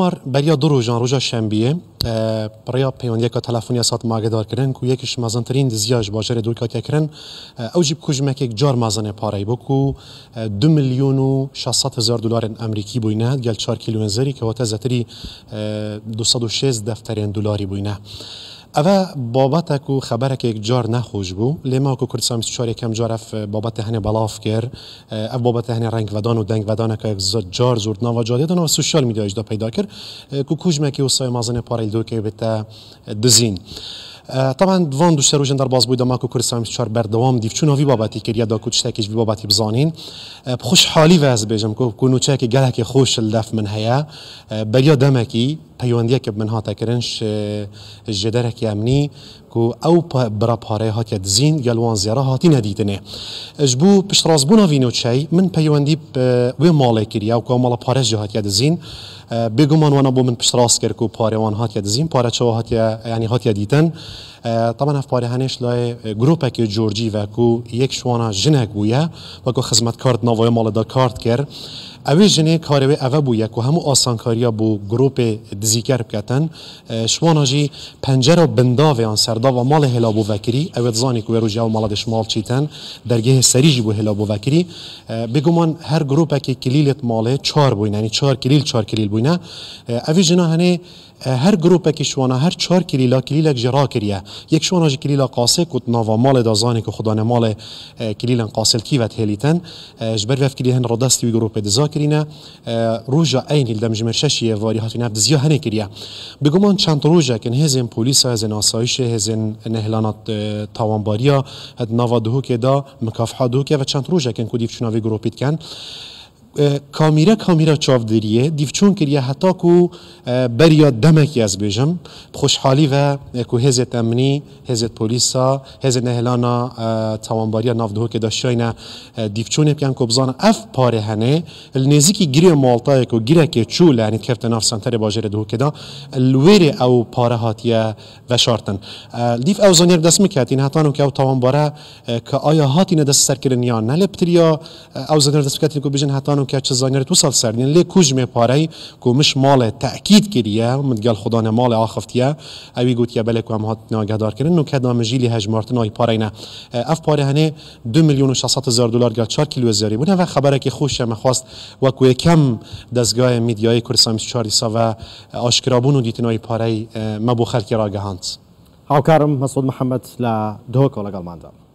مار بریا دو روزان روزا شنبه بریا پیوندی که تلفنی سات ماگدار کردن کو یکیش مازنترین دزیاج باجر دو کاتیا کردن او جیب کوج مکه جار مازن پارای بو کو 2 میلیون و 600 هزار دلار امریکی بو نه گل 4 کیلو زری که وتزتری 206 دفترین دلاری بو نه اوه بابت اکو خبر که یک جار نخوش بو لیما کو کرد چار یکم کم اف بابت هنه بلاف کر اف بابت هنه رنگ ودان و دنگ ودان که یک جار زورد نوا جادی و سوشال میدیا اجدا پیدا کر کو کش مکی و سای مازن پارل دو که بیتا دزین طبعا دوان دوش روزن در باز بود ما کو کرسام چار بر دوام دیف چون وی بابتی کریا دا کو تشتکیش وی بابتی بزانین خوش حالی بیجم کو کو نوچه که گله که خوش لف من هیا بریا دمکی پەیوەندیەکە من کرنش اه، جدره ژێدەرێک امنی کو او برا پاره پارێ هااتە دزین گەلوان زیێرە هاتی نەدیدنێ. ژ بونا وینو چای من پیوندی پەیوەندی اه، وێ ماڵێک کردیا و پاره مەڵە هات هااتە دزین. اه، بێگومان وانا بو من پشتڕاست کرد و پارێوان هااتە دزین پارەچەوە هااتە ینی هااتە طبعا اف پاره هنش لای گروپ جورجی و کو یک شوانا شوانە بویا و کو خزمەت کارت مال دا کارت کرد. اوی جنه کاروی اول بو یک و همو آسانکاریا بو گروپ دزیکر بکتن شوانا جی پنجره بنداوی آن سردا و مال هلا بو وکری اوی دزانی که رو جاو مال مال چیتن درگه سری جی بو هلا بو وکری بگو من هر گروپ که کلیلت ماله چار بوین یعنی چار کلیل چار کلیل بوینه اوی جنه هنه هر گروپ که شوانا هر چهار کلیلا کلیل جرا کریه یک شوانا جی کلیلا قاسه کت ناوا مال دازانی که خدا مال کلیلا قاسل کی هلیتن جبر وف کلیهن ردستی گروپ دزا کردینە ڕژە ئەینی دەمژمە شەشیە واری هاتینا دزیە هەنێ کردە بگومان چند ڕژەکن هێزن پلیسا هێزن ئاساییشە هێزن نهلانات تاوانباریە هەد ناوا دوهکێدا مکافحا دوکێ و چند ڕژەکەن کودی بچناوی گرۆپیتکەن. کامیره کامیرە چاو کریه حتا کو بریا دمکی از بیجم خوشحالی و کو تمنی ئەمنی هێزت پۆلیسا که نەهێلانە تاوانباریە نافدهۆکێدا شینە دیفچونێکیان کۆبزانە ئەف پارێ هەنێ نێزیکی کو ماڵتایەک و که چوو لەنی یعنی کەفتە ناف سنتەرێ باژێرە دهۆکێدا او پاره هاتیه و شارتن دیف ئەو زانێک دست کاتین هاتان و او توانباره که او هاتی هاتیە دەست سەرکردن یان نەلێ او زانیر دست دەستکاتی کو بیجن حتا و که چه زانیرت وصل سردین لی کوج می پاره کو مش مال تاکید کریه من گل خدا نه مال آخفتیه اوی گوت یا بله کوم هات ناگهدار کردن نو که دامجیلی هجمارتن آی پاره نه اف پاره هنه 2 میلیون و 600 هزار دلار گل 4 کیلو زری بونه و خبره که خوش ما خواست و کو کم دزگاه میدیای کورسام 4 و آشکرابون و دیتنای پاره ما بو خلکی را گهاند هاوکارم مسعود محمد لە دۆکۆ لەگەڵماندا.